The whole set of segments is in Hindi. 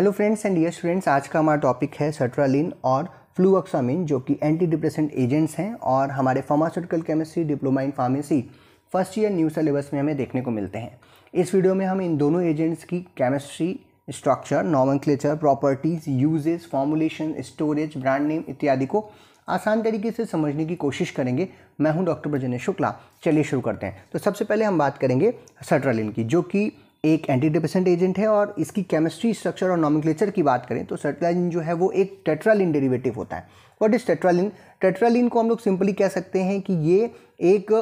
hello friends and dear students आज का हमारा टॉपिक है सट्रालिन और फ्लूअक्सामिन जो कि एंटी डिप्रेसेंट एजेंट्स हैं और हमारे pharmaceutical chemistry diploma in pharmacy first year new syllabus में हमें देखने को मिलते हैं इस वीडियो में हम इन दोनों एजेंट्स की chemistry structure nomenclature properties uses formulation storage brand name इत्यादि को आसान तरीके से समझने की कोशिश करेंगे मैं हूं डॉक्टर ब्रजनेश शुक्ला चलिए शुरू करते हैं तो सबसे पहले हम बात करेंगे सट्रालिन की जो कि एक एंटी डिपेसेंट एजेंट है और इसकी केमिस्ट्री स्ट्रक्चर और नॉमिक्लेचर की बात करें तो सर्टलाइन जो है वो एक टेट्रालिन डेरिवेटिव होता है वट इज टेट्रालिन टेट्रालिन को हम लोग सिंपली कह सकते हैं कि ये एक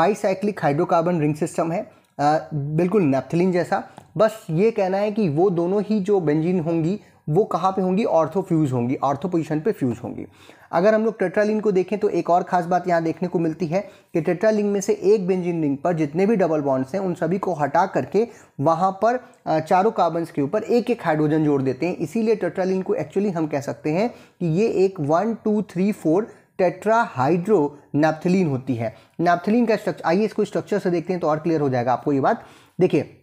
बाईसाइक्लिक हाइड्रोकार्बन रिंग सिस्टम है आ, बिल्कुल नेपथलिन जैसा बस ये कहना है कि वो दोनों ही जो बेंजीन होंगी वो कहाँ पे होंगी ऑर्थो फ्यूज़ होंगी ऑर्थो पोजिशन पे फ्यूज़ होंगी अगर हम लोग टेट्रालिन को देखें तो एक और खास बात यहाँ देखने को मिलती है कि टेट्रालिन में से एक बेंजीन रिंग पर जितने भी डबल बॉन्ड्स हैं उन सभी को हटा करके वहाँ पर चारों कार्बन्स के ऊपर एक एक हाइड्रोजन जोड़ देते हैं इसीलिए टेट्रालिन को एक्चुअली हम कह सकते हैं कि ये एक one two three four tetrahydro naphthalene होती है नैप्थलिन का स्ट्रक्चर आइए इसको स्ट्रक्चर से देखते हैं तो और क्लियर हो जाएगा आपको ये बात देखिए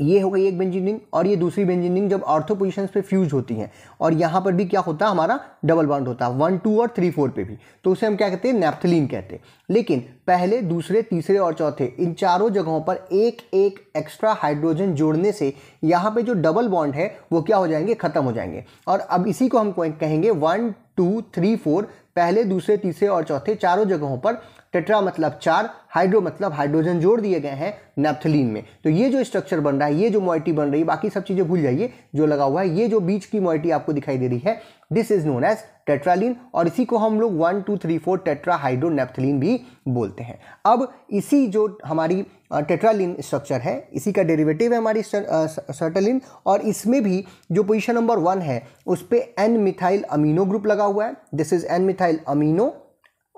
ये हो गई एक बेंजीनिंग और ये दूसरी बेंजीनिंग जब ऑर्थो पोजिशन पे फ्यूज होती हैं और यहाँ पर भी क्या होता है हमारा डबल बाउंड होता है वन टू और थ्री फोर पे भी तो उसे हम क्या कहते हैं नेप्थलीन कहते हैं लेकिन पहले दूसरे तीसरे और चौथे इन चारों जगहों पर एक एक एक्स्ट्रा हाइड्रोजन जोड़ने से यहाँ पे जो डबल बॉन्ड है वो क्या हो जाएंगे ख़त्म हो जाएंगे और अब इसी को हम कहेंगे वन टू थ्री फोर पहले दूसरे तीसरे और चौथे चारों जगहों पर टेट्रा मतलब चार हाइड्रो मतलब हाइड्रोजन जोड़ दिए गए हैं नैप्थलीन में तो ये जो स्ट्रक्चर बन रहा है ये जो मोइटी बन रही है बाकी सब चीज़ें भूल जाइए जो लगा हुआ है ये जो बीच की मोइटी आपको दिखाई दे रही है this is known as tetralin और इसी को हम लोग one two three four tetrahydro naphthalene भी बोलते हैं अब इसी जो हमारी टेट्रालिन स्ट्रक्चर है इसी का डेरिवेटिव है हमारी सर्टलिन और इसमें भी जो पोजिशन नंबर वन है उस पर एन मिथाइल अमीनो ग्रुप लगा हुआ है this is N methyl amino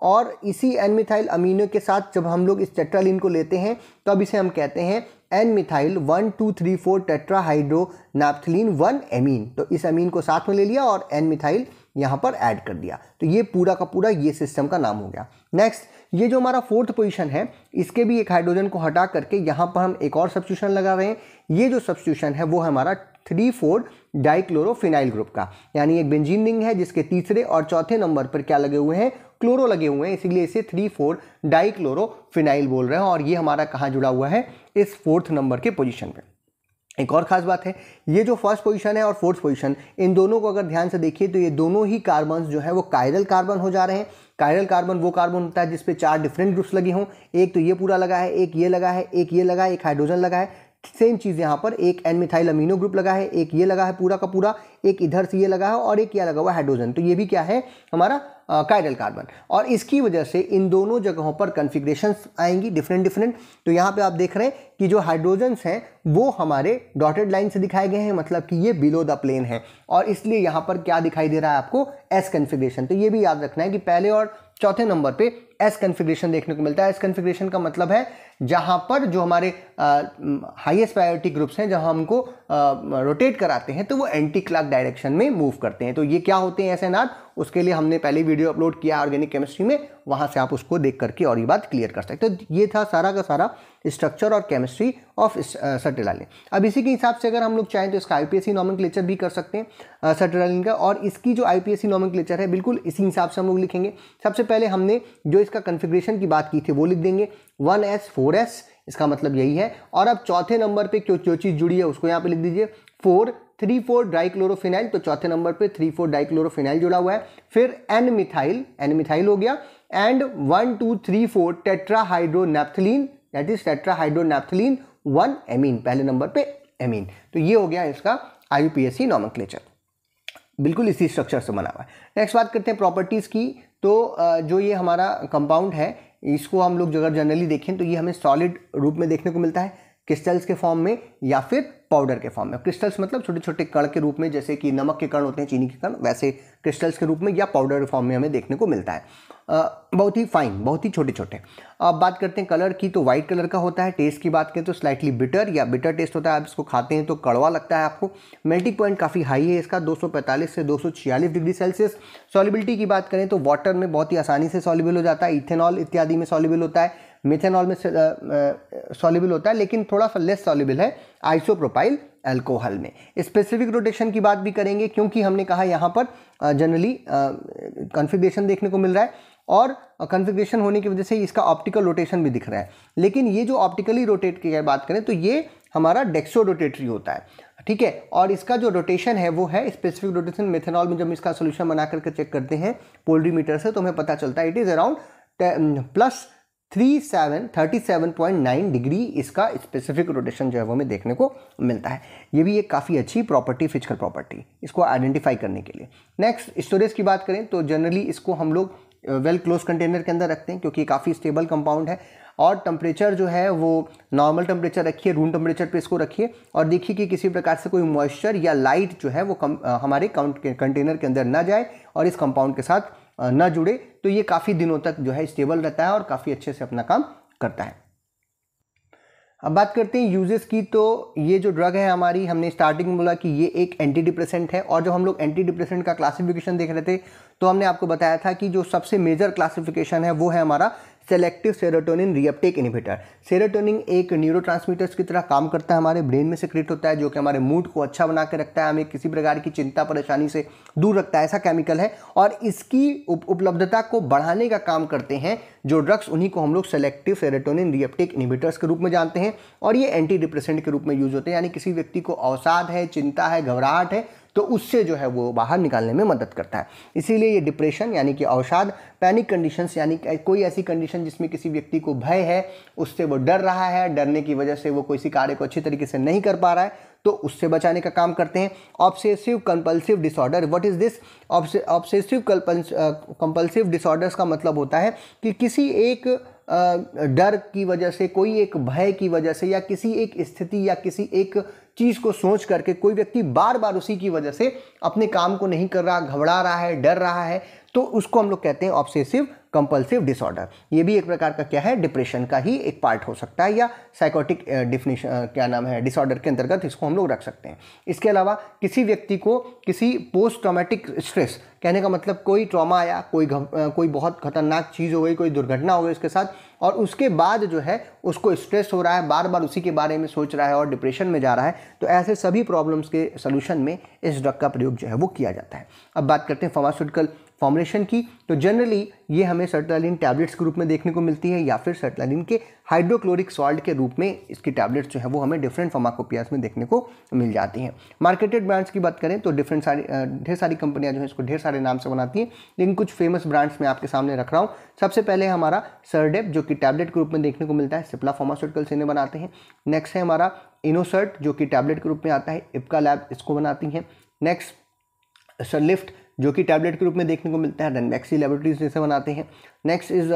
और इसी एन मिथाइल अमीनो के साथ जब हम लोग इस टेट्रालिन को लेते हैं तब अब इसे हम कहते हैं N methyl one two three four tetrahydro naphthalene one amine तो इस अमीन को साथ में ले लिया और एन मिथाइल यहाँ पर ऐड कर दिया तो ये पूरा का पूरा ये सिस्टम का नाम हो गया नेक्स्ट ये जो हमारा फोर्थ पोजीशन है इसके भी एक हाइड्रोजन को हटा करके यहाँ पर हम एक और सब्सिट्यूशन लगा रहे हैं ये जो सब्सिट्यूशन है वो हमारा थ्री फोर डाइक्लोरोफिनाइल ग्रुप का यानी एक बेंजीन रिंग है जिसके तीसरे और चौथे नंबर पर क्या लगे हुए हैं क्लोरो लगे हुए हैं इसीलिए इसे थ्री फोर डाइक्लोरोनाइल फिनाइल बोल रहे हैं और ये हमारा कहाँ जुड़ा हुआ है इस फोर्थ नंबर के पोजिशन पर एक और ख़ास बात है ये जो फर्स्ट पोजीशन है और फोर्थ पोजीशन इन दोनों को अगर ध्यान से देखिए तो ये दोनों ही कार्बन जो है वो कायरल कार्बन हो जा रहे हैं कायरल कार्बन वो कार्बन होता है जिसपे चार डिफरेंट ग्रुप्स लगे हों एक तो ये पूरा लगा है एक ये लगा है एक ये लगा है एक हाइड्रोजन लगा है सेम चीज़ यहाँ पर एक एनमिथाइल अमीनो ग्रुप लगा है एक ये लगा है पूरा का पूरा एक इधर से ये लगा है और एक क्या लगा हुआ हाइड्रोजन तो ये भी क्या है हमारा काइडल कार्बन और इसकी वजह से इन दोनों जगहों पर कन्फिग्रेशन आएंगी डिफरेंट डिफरेंट तो यहाँ पे आप देख रहे हैं कि जो हाइड्रोजन्स हैं वो हमारे डॉटेड लाइन से दिखाए गए हैं मतलब कि ये बिलो द प्लेन है और इसलिए यहाँ पर क्या दिखाई दे रहा है आपको एस कन्फिग्रेशन तो ये भी याद रखना है कि पहले और चौथे नंबर पर एस कन्फिग्रेशन देखने को मिलता है एस कन्फिग्रेशन का मतलब है जहाँ पर जो हमारे हाईएस्ट प्रायोरिटी ग्रुप्स हैं जहाँ हमको रोटेट कराते हैं तो वो एंटी क्लाक डायरेक्शन में मूव करते हैं तो ये क्या होते हैं ऐसे नाथ उसके लिए हमने पहले वीडियो अपलोड किया ऑर्गेनिक केमिस्ट्री में वहाँ से आप उसको देख करके और ये बात क्लियर कर सकते तो ये था सारा का सारा स्ट्रक्चर और केमिस्ट्री ऑफ सटेलाइन अब इसी के हिसाब से अगर हम लोग चाहें तो इसका आई पी भी कर सकते हैं सटेलाइन uh, का और इसकी जो आई पी है बिल्कुल इसी हिसाब से हम लोग लिखेंगे सबसे पहले हमने जो इसका कन्फिग्रेशन की बात की थी वो लिख देंगे वन एस फोर एस इसका मतलब यही है और अब चौथे नंबर पे क्यों जो चीज़ जुड़ी है उसको यहाँ पे लिख दीजिए फोर थ्री फोर डाइक्लोरोफिनाइल तो चौथे नंबर पे थ्री फोर डाइक्लोरोफिनाइल जुड़ा हुआ है फिर एन मिथाइल एन मिथाइल हो गया and one two three four tetrahydronaphthalene that is tetrahydronaphthalene one amine पहले नंबर पे एमीन तो ये हो गया इसका आई यू बिल्कुल इसी स्ट्रक्चर से बना हुआ है नेक्स्ट बात करते हैं प्रॉपर्टीज़ की तो जो ये हमारा कंपाउंड है इसको हम लोग अगर जनरली देखें तो ये हमें सॉलिड रूप में देखने को मिलता है क्रिस्टल्स के फॉर्म में या फिर पाउडर के फॉर्म में क्रिस्टल्स मतलब छोटे छोटे कण के रूप में जैसे कि नमक के कण होते हैं चीनी के कण वैसे क्रिस्टल्स के रूप में या पाउडर के फॉर्म में हमें देखने को मिलता है बहुत ही फाइन बहुत ही छोटे छोटे अब बात करते हैं कलर की तो वाइट कलर का होता है टेस्ट की बात करें तो स्लाइटली बिटर या बिटर टेस्ट होता है आप इसको खाते हैं तो कड़वा लगता है आपको मेल्टिंग पॉइंट काफ़ी हाई है इसका 245 से 246 डिग्री सेल्सियस सॉलिबिलिटी की बात करें तो वाटर में बहुत ही आसानी से सॉलिबल हो जाता है इथेनॉल इत्यादि में सॉलिबल होता है मिथेनॉल में सॉल्यूबल होता है लेकिन थोड़ा सा लेस सॉल्यूबल है आइसोप्रोपाइल अल्कोहल में स्पेसिफिक रोटेशन की बात भी करेंगे क्योंकि हमने कहा यहाँ पर जनरली कॉन्फ़िगरेशन देखने को मिल रहा है और कन्फिग्रेशन होने की वजह से इसका ऑप्टिकल रोटेशन भी दिख रहा है लेकिन ये जो ऑप्टिकली रोटेट की बात करें तो ये हमारा डेक्सो रोटेटरी होता है ठीक है और इसका जो रोटेशन है वो है स्पेसिफिक रोटेशन मेथेनॉल में जब इसका सोल्यूशन बना करके चेक करते हैं पोल्ट्री मीटर से तो हमें पता चलता है it is around plus three seven thirty seven point nine degree इसका स्पेसिफिक रोटेशन जो है वो हमें देखने को मिलता है ये भी एक काफ़ी अच्छी प्रॉपर्टी फिजिकल प्रॉपर्टी इसको आइडेंटिफाई करने के लिए नेक्स्ट स्टोरेज की बात करें तो जनरली इसको हम लोग वेल क्लोज कंटेनर के अंदर रखते हैं क्योंकि काफ़ी स्टेबल कंपाउंड है और टेम्परेचर जो है वो नॉर्मल टेम्परेचर रखिए रूम टेम्परेचर पे इसको रखिए और देखिए कि किसी प्रकार से कोई मॉइस्चर या लाइट जो है वो कम, आ, हमारे कंटेनर के अंदर ना जाए और इस कंपाउंड के साथ ना जुड़े तो ये काफ़ी दिनों तक जो है स्टेबल रहता है और काफ़ी अच्छे से अपना काम करता है अब बात करते हैं यूजेस की तो ये जो ड्रग है हमारी हमने स्टार्टिंग में बोला कि ये एक एंटी डिप्रेसेंट है और जब हम लोग एंटी डिप्रेसेंट का क्लासिफिकेशन देख रहे थे तो हमने आपको बताया था कि जो सबसे मेजर क्लासिफिकेशन है वो है हमारा selective serotonin reuptake inhibitor serotonin एक न्यूरो की तरह काम करता है हमारे ब्रेन में क्रिएट होता है जो कि हमारे मूड को अच्छा बना के रखता है हमें किसी प्रकार की चिंता परेशानी से दूर रखता है ऐसा केमिकल है और इसकी उप, उपलब्धता को बढ़ाने का काम करते हैं जो ड्रग्स उन्हीं को हम लोग सेलेक्टिव सेरेटोनिन रिएप्टिक इनिवेटर्स के रूप में जानते हैं और ये एंटी डिप्रेसेंट के रूप में यूज़ होते हैं यानी किसी व्यक्ति को अवसाद है चिंता है घबराहट है तो उससे जो है वो बाहर निकालने में मदद करता है इसीलिए ये डिप्रेशन यानी कि अवसाद पैनिक कंडीशंस यानी कोई ऐसी कंडीशन जिसमें किसी व्यक्ति को भय है उससे वो डर रहा है डरने की वजह से वो किसी कार्य को अच्छी तरीके से नहीं कर पा रहा है तो उससे बचाने का काम करते हैं obsessive compulsive disorder what is this obsessive compulsive disorders का मतलब होता है कि किसी एक डर की वजह से कोई एक भय की वजह से या किसी एक स्थिति या किसी एक चीज़ को सोच करके कोई व्यक्ति बार बार उसी की वजह से अपने काम को नहीं कर रहा घबरा रहा है डर रहा है तो उसको हम लोग कहते हैं ऑब्सेसिव कंपल्सिव डिसऑर्डर ये भी एक प्रकार का क्या है डिप्रेशन का ही एक पार्ट हो सकता है या साइकोटिक डिफिनेशन क्या नाम है डिसऑर्डर के अंतर्गत इसको हम लोग रख सकते हैं इसके अलावा किसी व्यक्ति को किसी पोस्ट ट्रामेटिक स्ट्रेस कहने का मतलब कोई ट्रॉमा आया कोई घ, कोई बहुत खतरनाक चीज़ हो गई कोई दुर्घटना हो गई उसके साथ और उसके बाद जो है उसको स्ट्रेस हो रहा है बार बार उसी के बारे में सोच रहा है और डिप्रेशन में जा रहा है तो ऐसे सभी प्रॉब्लम्स के सोल्यूशन में इस ड्रग का प्रयोग जो है वो किया जाता है अब बात करते हैं फार्मास्यूटिकल फॉर्मुलेशन की तो जनरली ये हमें सर्टलाइन टैबलेट्स के रूप में देखने को मिलती है या फिर सर्टलालिन के हाइड्रोक्लोरिक सॉल्ट के रूप में इसकी टैबलेट्स जो है वो हमें डिफरेंट फार्माकोपियाज में देखने को मिल जाती हैं मार्केटेड ब्रांड्स की बात करें तो डिफरेंट सारी ढेर सारी कंपनियाँ जो है इसको ढेर सारे नाम से बनाती हैं लेकिन कुछ फेमस ब्रांड्स मैं आपके सामने रख रहा हूँ सबसे पहले हमारा सरडेप जो कि टैबलेट के रूप में देखने को मिलता है सिप्ला फार्मास्यूटिकल्स इन्हें बनाते हैं नेक्स्ट है हमारा इनोसर्ट जो कि टैबलेट के रूप में आता है इपका लैब इसको बनाती हैं नेक्स्ट सरलिफ्ट जो कि टैबलेट के रूप में देखने को मिलता है देन मैक्सी लेबोरेटरीज इसे बनाते हैं नेक्स्ट इज़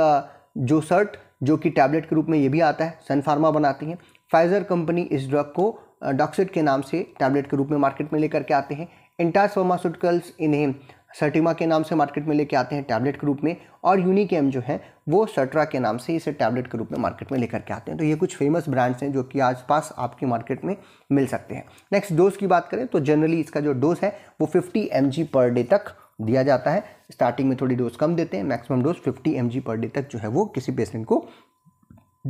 जो सर्ट जो कि टैबलेट के रूप में ये भी आता है सनफार्मा बनाती है फाइजर कंपनी इस ड्रग को डॉक्सिट uh, के नाम से टैबलेट के रूप में मार्केट में लेकर के आते हैं इंटास फार्मास्यूटिकल्स इन्हें सर्टिमा के नाम से मार्केट में लेके आते हैं टैबलेट के रूप में और यूनिकेम जो है वो सर्ट्रा के नाम से इसे टैबलेट के रूप में मार्केट में लेकर के आते हैं तो ये कुछ फेमस ब्रांड्स हैं जो कि पास आपके मार्केट में मिल सकते हैं नेक्स्ट डोज की बात करें तो जनरली इसका जो डोज है वो फिफ्टी एम पर डे तक दिया जाता है स्टार्टिंग में थोड़ी डोज कम देते हैं maximum dose fifty M per day तक जो है वो किसी पेशेंट को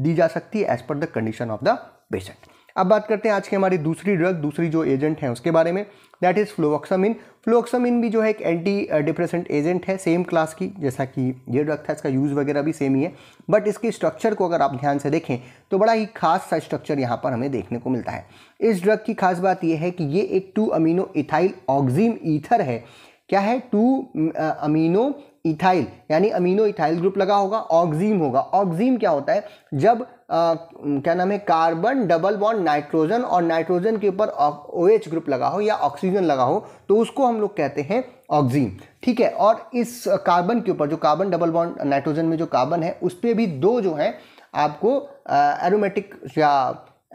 दी जा सकती है as per the condition of the patient अब बात करते हैं आज की हमारी दूसरी ड्रग दूसरी जो एजेंट है उसके बारे में दैट इज़ फ्लोक्सामिन फ्लोक्सामिन भी जो है एक एंटी डिप्रेसेंट एजेंट है सेम क्लास की जैसा कि ये ड्रग था इसका यूज़ वगैरह भी सेम ही है बट इसके स्ट्रक्चर को अगर आप ध्यान से देखें तो बड़ा ही खास सा स्ट्रक्चर यहाँ पर हमें देखने को मिलता है इस ड्रग की खास बात यह है कि ये एक two amino ethyl oxime ether है क्या है टू अमीनो इथाइल यानी अमीनो इथाइल ग्रुप लगा होगा ऑक्जीम होगा ऑक्जीम क्या होता है जब आ, क्या नाम है कार्बन डबल बॉन्ड नाइट्रोजन और नाइट्रोजन के ऊपर ओ एच ग्रुप लगा हो या ऑक्सीजन लगा हो तो उसको हम लोग कहते हैं ऑक्जीम ठीक है और इस कार्बन के ऊपर जो कार्बन डबल बॉन्ड नाइट्रोजन में जो कार्बन है उस पर भी दो जो हैं आपको एरोमेटिक या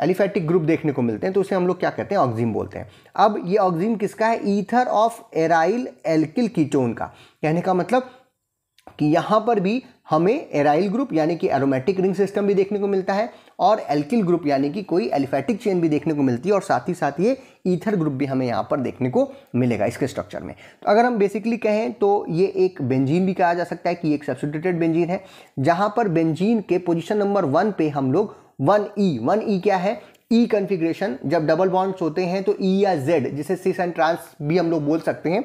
एलिफैटिक ग्रुप देखने को मिलते हैं तो उसे हम लोग क्या कहते हैं ऑक्जीम बोलते हैं अब ये ऑक्जीम किसका है ether of aryl alkyl ketone का कहने का मतलब कि यहाँ पर भी हमें एराइल ग्रुप यानी कि एरोमेटिक रिंग सिस्टम भी देखने को मिलता है और एल्किल ग्रुप यानी कि कोई एलिफैटिक चेन भी देखने को मिलती है और साथ ही साथ ये ईथर ग्रुप भी हमें यहाँ पर देखने को मिलेगा इसके स्ट्रक्चर में तो अगर हम बेसिकली कहें तो ये एक बेंजीन भी कहा जा सकता है कि एक सब्सिट्यूटेड बेंजीन है जहाँ पर बेंजीन के पोजिशन नंबर वन पे हम लोग वन ई वन ई क्या है ई e कन्फिग्रेशन जब डबल बॉन्ड्स होते हैं तो ई e या जेड जिसे सिस एंड ट्रांस भी हम लोग बोल सकते हैं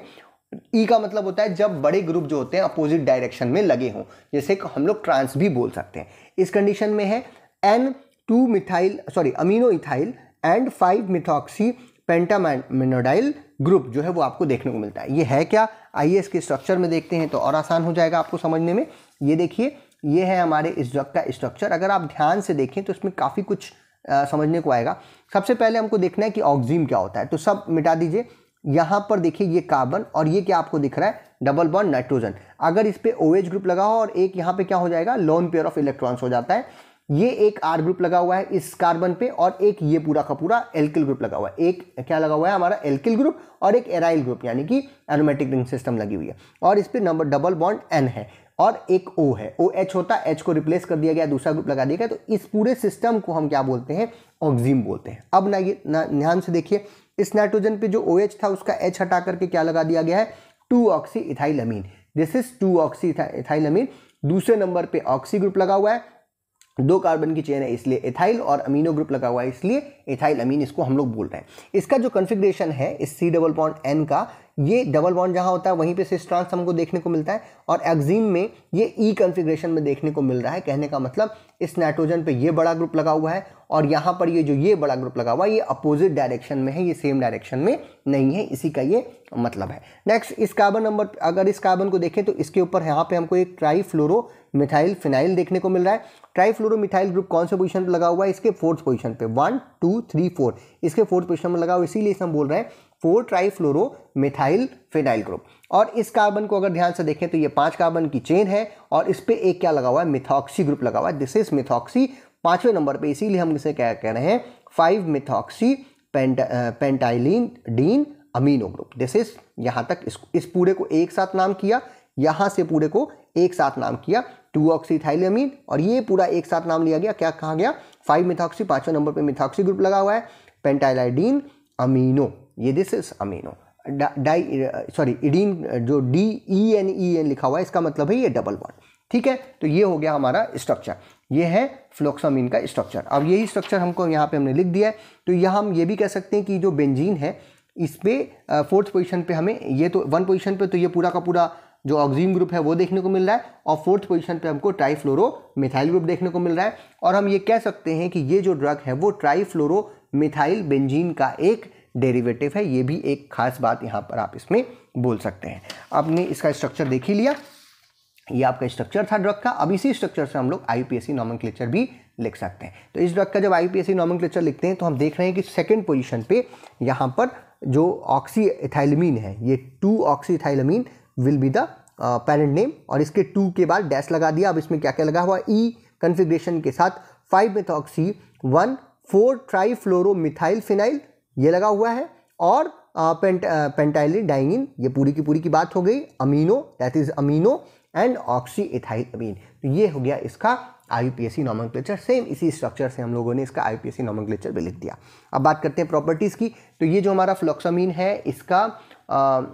ई e का मतलब होता है जब बड़े ग्रुप जो होते हैं अपोजिट डायरेक्शन में लगे हों जैसे हम लोग ट्रांस भी बोल सकते हैं इस कंडीशन में है N two methyl sorry amino ethyl and five methoxy pentylideneamino group जो है वो आपको देखने को मिलता है ये है क्या आइए इसके स्ट्रक्चर में देखते हैं तो और आसान हो जाएगा आपको समझने में ये देखिए ये है हमारे इस ड्रग का स्ट्रक्चर अगर आप ध्यान से देखें तो इसमें काफ़ी कुछ आ, समझने को आएगा सबसे पहले हमको देखना है कि ऑक्जीम क्या होता है तो सब मिटा दीजिए यहाँ पर देखिए ये कार्बन और ये क्या आपको दिख रहा है डबल बॉन्ड नाइट्रोजन अगर इस पर ओ एच ग्रुप लगा हो और एक यहाँ पे क्या हो जाएगा लोन पेयर ऑफ इलेक्ट्रॉन्स हो जाता है ये एक आर ग्रुप लगा हुआ है इस कार्बन पे और एक ये पूरा का पूरा एल्किल ग्रुप लगा हुआ है एक क्या लगा हुआ है हमारा एल्किल ग्रुप और एक एराइल ग्रुप यानी कि एरोमेटिक रिंग सिस्टम लगी हुई है और इस पर नंबर डबल बॉन्ड एन है और एक ओ है ओ एच होता है एच को रिप्लेस कर दिया गया दूसरा ग्रुप लगा दिया गया तो इस पूरे सिस्टम को हम क्या बोलते हैं ऑक्जीम बोलते हैं अब ना ध्यान से देखिए इस नाइट्रोजन पे जो ओ एच था उसका एच हटा करके क्या लगा दिया गया है two oxy ethylamine this is two oxy ethylamine दूसरे नंबर पे ऑक्सी ग्रुप लगा हुआ है दो कार्बन की चेन है इसलिए एथाइल और अमीनो ग्रुप लगा हुआ है इसलिए एथाइल अमीन इसको हम लोग बोल रहे हैं इसका जो कन्फिग्रेशन है इस सी डबल बॉन्ड एन का ये डबल बॉन्ड जहाँ होता है वहीं पे सिस ट्रांस हमको देखने को मिलता है और एक्जीम में ये ई e कन्फिग्रेशन में देखने को मिल रहा है कहने का मतलब इस नाइट्रोजन पर ये बड़ा ग्रुप लगा हुआ है और यहाँ पर ये जो ये बड़ा ग्रुप लगा हुआ है ये अपोजिट डायरेक्शन में है ये सेम डायरेक्शन में नहीं है इसी का ये मतलब है नेक्स्ट इस कार्बन नंबर अगर इस कार्बन को देखें तो इसके ऊपर यहाँ पर हमको एक ट्राई फ्लोरो मिथाइल फिनाइल देखने को मिल रहा है ट्राईफ्लोरोमिथाइल ग्रुप कौन से पोजीशन पर लगा हुआ है इसके फोर्थ पोजीशन पे वन टू थ्री फोर इसके फोर्थ पोजीशन में लगा हुआ इसीलिए हम बोल रहे हैं four trifluoro methyl phenyl group और इस कार्बन को अगर ध्यान से देखें तो ये पांच कार्बन की चेन है और इस पर एक क्या लगा हुआ है मिथॉक्सी ग्रुप लगा हुआ है दिस इज मिथॉक्सी पांचवें नंबर पे इसीलिए हम इसे क्या कह रहे हैं five methoxy pentylidene amino group this is यहाँ तक इस, इस पूरे को एक साथ नाम किया यहाँ से पूरे को एक साथ नाम किया टू ऑक्सीथाइलमीन और ये पूरा एक साथ नाम लिया गया क्या कहा गया फाइव मिथॉक्सी पांचवें नंबर पे मिथॉक्सी ग्रुप लगा हुआ है पेंटाइलाइडीन अमीनो ये this is amino di sorry idene जो D E N E N लिखा हुआ है इसका मतलब है ये डबल वन ठीक है तो ये हो गया हमारा स्ट्रक्चर ये है फ्लोक्सामीन का स्ट्रक्चर अब यही स्ट्रक्चर हमको यहाँ पे हमने लिख दिया है तो यह हम ये भी कह सकते हैं कि जो बेंजीन है इस पर फोर्थ पोजिशन पर हमें ये तो वन पोजिशन पर तो ये पूरा का पूरा जो ऑक्जीम ग्रुप है वो देखने को मिल रहा है और फोर्थ पोजीशन पे हमको ट्राईफ्लोरो मिथाइल ग्रुप देखने को मिल रहा है और हम ये कह सकते हैं कि ये जो ड्रग है वो ट्राईफ्लोरो मिथाइल बेंजीन का एक डेरिवेटिव है ये भी एक खास बात यहाँ पर आप इसमें बोल सकते हैं आपने इसका स्ट्रक्चर देख ही लिया ये आपका स्ट्रक्चर था ड्रग का अब इसी स्ट्रक्चर से हम लोग आई पी भी लिख सकते हैं तो इस ड्रग का जब आई पी लिखते हैं तो हम देख रहे हैं कि सेकेंड पोजिशन पर यहाँ पर जो ऑक्सी एथाइलमीन है ये two oxy ethylamine will be the parent name और इसके टू के बाद डैश लगा दिया अब इसमें क्या क्या लगा हुआ ई e कन्फिग्रेशन के साथ five methoxy one four methyl phenyl ये लगा हुआ है और पेंट पेंटाइलिन डाइंगिन ये पूरी की पूरी की बात हो गई amino that is amino and oxy ethyl amine तो ये हो गया इसका I P S C nomenclature same इसी स्ट्रक्चर से हम लोगों ने इसका I P S C nomenclature भी लिख दिया अब बात करते हैं प्रॉपर्टीज़ की तो ये जो हमारा फ्लॉक्सामीन है इसका uh,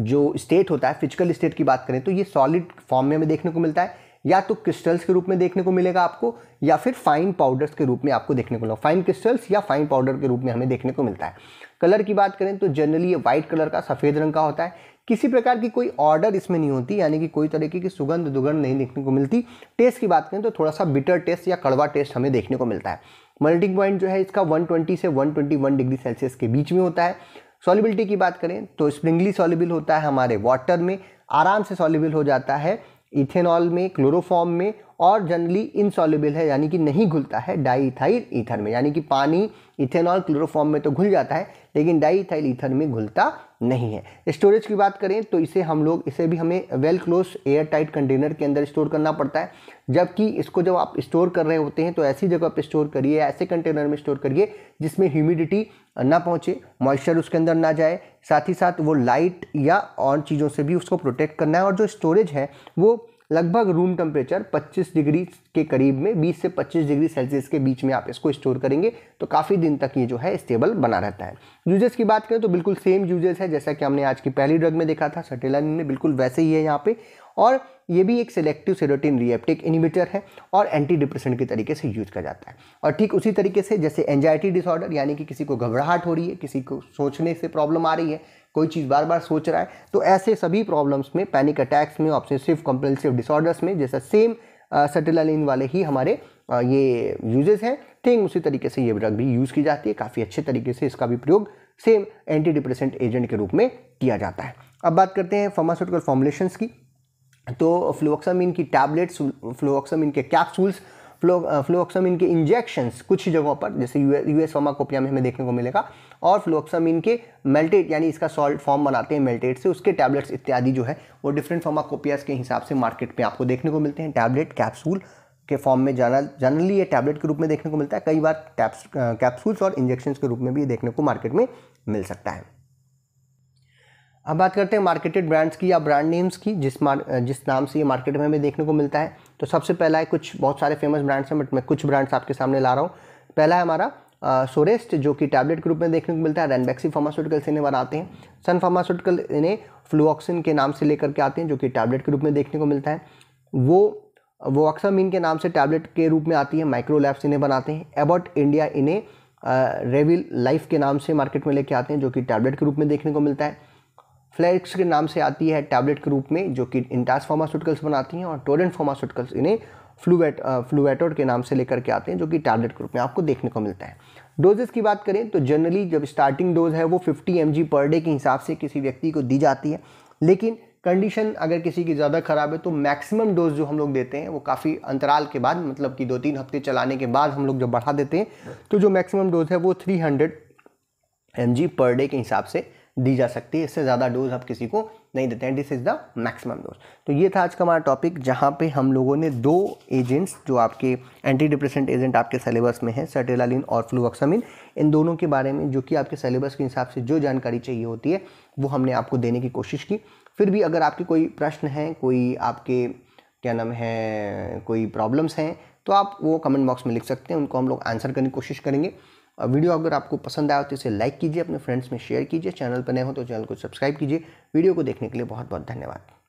जो स्टेट होता है फिजिकल स्टेट की बात करें तो ये सॉलिड फॉर्म में हमें देखने को मिलता है या तो क्रिस्टल्स के रूप में देखने को मिलेगा आपको या फिर फाइन पाउडर्स के रूप में आपको देखने को मिलेगा फाइन क्रिस्टल्स या फाइन पाउडर के रूप में हमें देखने को मिलता है कलर की बात करें तो जनरली ये वाइट कलर का सफ़ेद रंग का होता है किसी प्रकार की कोई ऑर्डर इसमें नहीं होती यानी कि कोई तरीके की सुगंध दुगंध नहीं देखने को मिलती टेस्ट की बात करें तो थोड़ा सा बिटर टेस्ट या कड़वा टेस्ट हमें देखने को मिलता है मल्टिंग पॉइंट जो है इसका 120 से 121 डिग्री सेल्सियस के बीच में होता है सॉलिबिलिटी की बात करें तो स्प्रिंगली सॉलिबल होता है हमारे वाटर में आराम से सॉलिबल हो जाता है इथेनॉल में क्लोरोफॉर्म में और जनरली इनसॉलिबल है यानी कि नहीं घुलता है डाईथाइल ईथर में यानी कि पानी इथेनॉल क्लोरोफॉर्म में तो घुल जाता है लेकिन डाईथाइल ईथर में घुलता नहीं है स्टोरेज की बात करें तो इसे हम लोग इसे भी हमें well close airtight container के अंदर स्टोर करना पड़ता है जबकि इसको जब आप स्टोर कर रहे होते हैं तो ऐसी जगह पर स्टोर करिए ऐसे कंटेनर में स्टोर करिए जिसमें ह्यूमिडिटी ना पहुँचे मॉइस्चर उसके अंदर ना जाए साथ ही साथ वो लाइट या और चीज़ों से भी उसको प्रोटेक्ट करना है और जो स्टोरेज है वो लगभग रूम टेम्परेचर 25 डिग्री के करीब में 20 से 25 डिग्री सेल्सियस के बीच में आप इसको स्टोर करेंगे तो काफ़ी दिन तक ये जो है स्टेबल बना रहता है यूजेस की बात करें तो बिल्कुल सेम यूजेस है जैसा कि हमने आज की पहली ड्रग में देखा था सटेलाइन में बिल्कुल वैसे ही है यहाँ पे और ये भी एक सिलेक्टिव सेरोटिन रिएप्टिक इनिबिटर है और एंटी डिप्रेशन के तरीके से यूज किया जाता है और ठीक उसी तरीके से जैसे एंजाइटी डिसऑर्डर यानी कि किसी को घबराहट हो रही है किसी को सोचने से प्रॉब्लम आ रही है कोई चीज़ बार बार सोच रहा है तो ऐसे सभी प्रॉब्लम्स में पैनिक अटैक्स में ऑप्शनसिव कंपल्सिव डिसऑर्डर्स में जैसा सेम सेटेलिन वाले ही हमारे ये यूजेस हैं थिंग उसी तरीके से ये ड्रग भी यूज़ की जाती है काफ़ी अच्छे तरीके से इसका भी प्रयोग सेम एंटी डिप्रेसेंट एजेंट के रूप में किया जाता है अब बात करते हैं फार्मास्यूटिकल फॉर्मुलेशंस की तो फ्लोक्सामिन की टैबलेट्स फ्लोक्सामिन के कैप्सूल्स फ्लो फ्लोक्सामिन के इंजेक्शंस कुछ जगहों पर जैसे यू एस फार्माकोपिया में हमें देखने को मिलेगा और फ्लोक्सामिन के मेल्टेट यानी इसका सॉल्ट फॉर्म बनाते हैं मेल्टेट से उसके टैबलेट्स इत्यादि जो है वो डिफरेंट फार्माकोपियाज के हिसाब से मार्केट में आपको देखने को मिलते हैं टैबलेट कैप्सूल के फॉर्म में जनरली ये टैबलेट के रूप में देखने को मिलता है कई बार कैप्सूल्स uh, और इंजेक्शन के रूप में भी देखने को मार्केट में मिल सकता है अब बात करते हैं मार्केटेड ब्रांड्स की या ब्रांड नेम्स की जिस मार जिस नाम से ये मार्केट में हमें देखने को मिलता है तो सबसे पहला है कुछ बहुत सारे फेमस ब्रांड्स हैं बट मैं कुछ ब्रांड्स आपके सामने ला रहा हूँ पहला है हमारा सोरेस्ट जो कि टैबलेट ग्रुप में देखने को मिलता है रेनबैक्सी फार्मास्यूटिकल्स इन्हें बनाते हैं सन फार्मास्यूटिकल इन्हें फ्लूऑक्सिन के नाम से लेकर के आते हैं जो कि टैबलेट के रूप में देखने को मिलता है वो वोक्सामीन के नाम से टैबलेट के रूप में आती है माइक्रोलैब्स इन्हें बनाते हैं एबॉट इंडिया इन्हें रेविल लाइफ के नाम से मार्केट में लेके आते हैं जो कि टैबलेट के रूप में देखने को मिलता है फ्लैक्स के नाम से आती है टैबलेट के रूप में जो कि इंटास फार्मास्यूटिकल्स बनाती हैं और टोरेंट फार्मास्यूटिकल्स इन्हें फ्लूवेट फ्लूवेटोड के नाम से लेकर के आते हैं जो कि टैबलेट के रूप में आपको देखने को मिलता है डोजेस की बात करें तो जनरली जब स्टार्टिंग डोज है वो 50 एम पर डे के हिसाब से किसी व्यक्ति को दी जाती है लेकिन कंडीशन अगर किसी की ज़्यादा ख़राब है तो मैक्सिमम डोज जो हम लोग देते हैं वो काफ़ी अंतराल के बाद मतलब कि दो तीन हफ्ते चलाने के बाद हम लोग जब बढ़ा देते हैं तो जो मैक्सिमम डोज है वो 300 हंड्रेड पर डे के हिसाब से दी जा सकती है इससे ज़्यादा डोज आप किसी को नहीं देते हैं this is the maximum dose तो ये था आज का हमारा टॉपिक जहाँ पे हम लोगों ने दो एजेंट्स जो आपके एंटी डिप्रेसेंट एजेंट आपके सिलेबस में है सर्टेलालिन और फ्लूवक्सामिन इन दोनों के बारे में जो कि आपके सिलेबस के हिसाब से जो जानकारी चाहिए होती है वो हमने आपको देने की कोशिश की फिर भी अगर आपके कोई प्रश्न हैं कोई आपके क्या नाम है कोई प्रॉब्लम्स हैं तो आप वो कमेंट बॉक्स में लिख सकते हैं उनको हम लोग आंसर करने की कोशिश करेंगे और वीडियो अगर आपको पसंद आया तो इसे लाइक कीजिए अपने फ्रेंड्स में शेयर कीजिए चैनल पर नए हो तो चैनल को सब्सक्राइब कीजिए वीडियो को देखने के लिए बहुत बहुत धन्यवाद